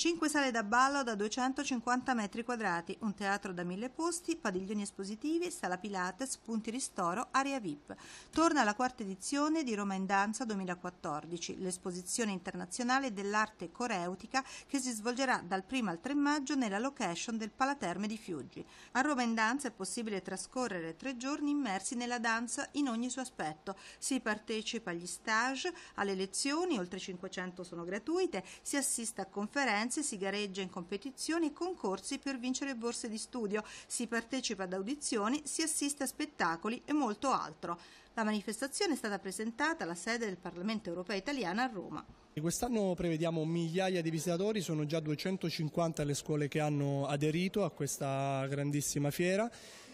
5 sale da ballo da 250 metri quadrati, un teatro da mille posti, padiglioni espositivi, sala Pilates, punti ristoro, area VIP. Torna la quarta edizione di Roma in Danza 2014, l'esposizione internazionale dell'arte coreutica che si svolgerà dal 1 al 3 maggio nella location del Palaterme di Fiuggi. A Roma in Danza è possibile trascorrere tre giorni immersi nella danza in ogni suo aspetto. Si partecipa agli stage, alle lezioni, oltre 500 sono gratuite, si assiste a conferenze Firenze si gareggia in competizioni e concorsi per vincere borse di studio, si partecipa ad audizioni, si assiste a spettacoli e molto altro. La manifestazione è stata presentata alla sede del Parlamento europeo italiano a Roma. Quest'anno prevediamo migliaia di visitatori, sono già 250 le scuole che hanno aderito a questa grandissima fiera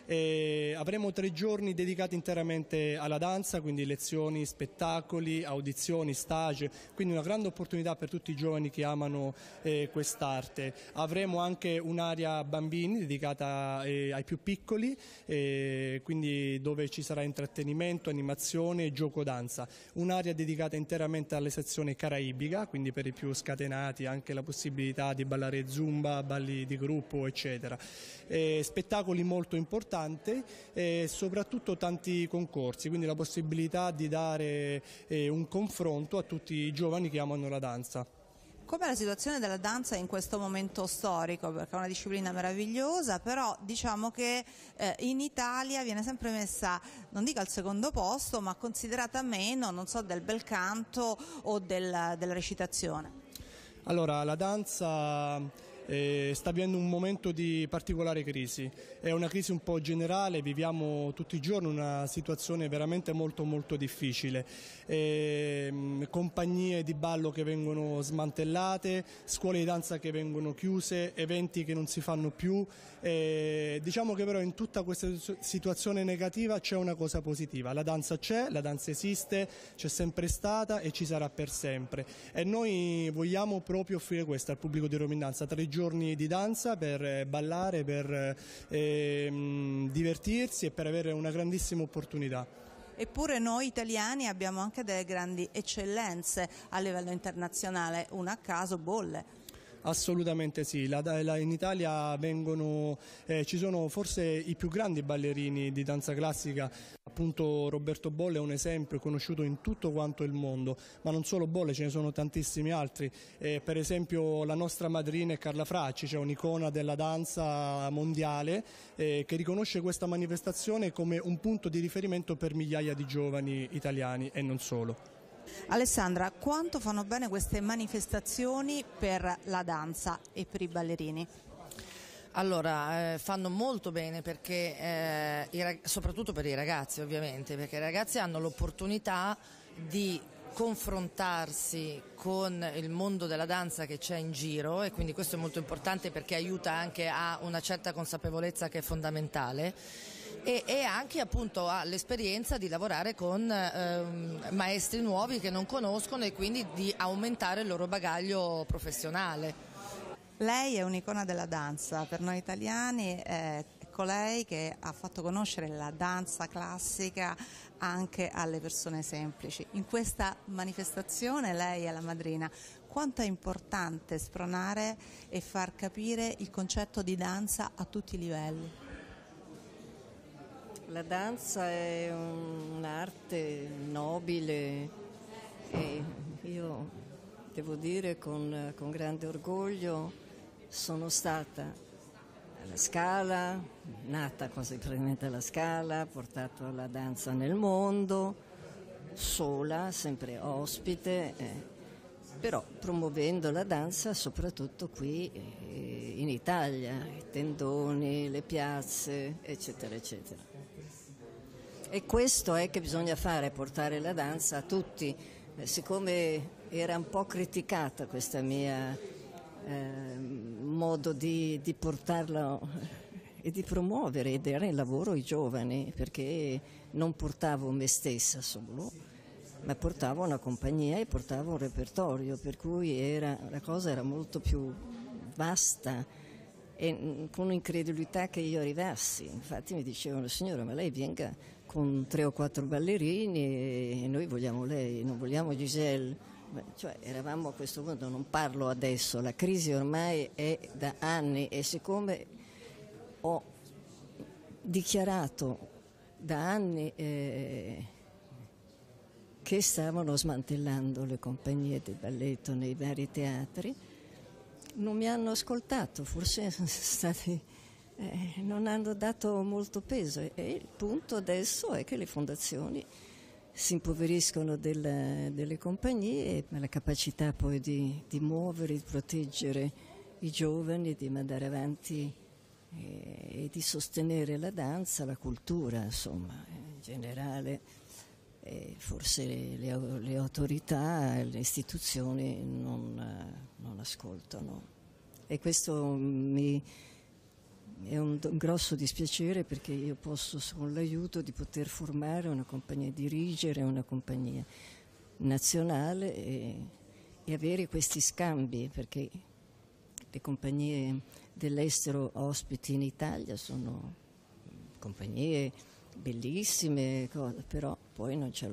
e eh, avremo tre giorni dedicati interamente alla danza, quindi lezioni, spettacoli, audizioni, stage, quindi una grande opportunità per tutti i giovani che amano eh, quest'arte. Avremo anche un'area bambini dedicata eh, ai più piccoli, eh, quindi dove ci sarà intrattenimento, animazione e gioco danza. Un'area dedicata interamente alle sezioni caraibica, quindi per i più scatenati anche la possibilità di ballare zumba, balli di gruppo, eccetera. Eh, spettacoli molto importanti tante e eh, soprattutto tanti concorsi, quindi la possibilità di dare eh, un confronto a tutti i giovani che amano la danza. Com'è la situazione della danza in questo momento storico? Perché è una disciplina meravigliosa, però diciamo che eh, in Italia viene sempre messa, non dico al secondo posto, ma considerata meno, non so, del bel canto o del, della recitazione. Allora, la danza eh, sta avviando un momento di particolare crisi, è una crisi un po' generale, viviamo tutti i giorni una situazione veramente molto molto difficile, eh, compagnie di ballo che vengono smantellate, scuole di danza che vengono chiuse, eventi che non si fanno più, eh, diciamo che però in tutta questa situazione negativa c'è una cosa positiva, la danza c'è, la danza esiste, c'è sempre stata e ci sarà per sempre e noi vogliamo proprio offrire questo al pubblico di Rominanza, tre giorni giorni di danza per eh, ballare, per eh, ehm, divertirsi e per avere una grandissima opportunità. Eppure noi italiani abbiamo anche delle grandi eccellenze a livello internazionale, una a caso bolle. Assolutamente sì, la, la, in Italia vengono, eh, ci sono forse i più grandi ballerini di danza classica appunto Roberto Bolle è un esempio conosciuto in tutto quanto il mondo, ma non solo Bolle, ce ne sono tantissimi altri, eh, per esempio la nostra madrina è Carla Fracci, cioè un'icona della danza mondiale eh, che riconosce questa manifestazione come un punto di riferimento per migliaia di giovani italiani e non solo. Alessandra, quanto fanno bene queste manifestazioni per la danza e per i ballerini? Allora, eh, fanno molto bene perché, eh, i, soprattutto per i ragazzi ovviamente, perché i ragazzi hanno l'opportunità di confrontarsi con il mondo della danza che c'è in giro e quindi questo è molto importante perché aiuta anche a una certa consapevolezza che è fondamentale e, e anche appunto all'esperienza di lavorare con ehm, maestri nuovi che non conoscono e quindi di aumentare il loro bagaglio professionale. Lei è un'icona della danza, per noi italiani è colei che ha fatto conoscere la danza classica anche alle persone semplici. In questa manifestazione lei è la madrina. Quanto è importante spronare e far capire il concetto di danza a tutti i livelli? La danza è un'arte nobile e io devo dire con, con grande orgoglio sono stata alla Scala, nata conseguentemente alla Scala, portato la danza nel mondo, sola, sempre ospite, eh, però promuovendo la danza soprattutto qui eh, in Italia, i tendoni, le piazze, eccetera, eccetera. E questo è che bisogna fare, portare la danza a tutti. Eh, siccome era un po' criticata questa mia Ehm, modo di, di portarlo e di promuovere e dare lavoro ai giovani perché non portavo me stessa solo ma portavo una compagnia e portavo un repertorio per cui era, la cosa era molto più vasta e mm, con incredulità che io arrivassi infatti mi dicevano signora ma lei venga con tre o quattro ballerini e noi vogliamo lei non vogliamo Giselle cioè, eravamo a questo punto, non parlo adesso, la crisi ormai è da anni e siccome ho dichiarato da anni eh, che stavano smantellando le compagnie di balletto nei vari teatri, non mi hanno ascoltato, forse sono stati, eh, non hanno dato molto peso e il punto adesso è che le fondazioni si impoveriscono della, delle compagnie, ma la capacità poi di, di, muovere, di proteggere i giovani, di mandare avanti eh, e di sostenere la danza, la cultura, insomma, in generale. Eh, forse le, le, autorità, le istituzioni non, non ascoltano. E questo mi, è un grosso dispiacere perché io posso, con l'aiuto, di poter formare una compagnia, dirigere una compagnia nazionale e, e avere questi scambi perché le compagnie dell'estero ospiti in Italia sono compagnie bellissime, però poi non c'è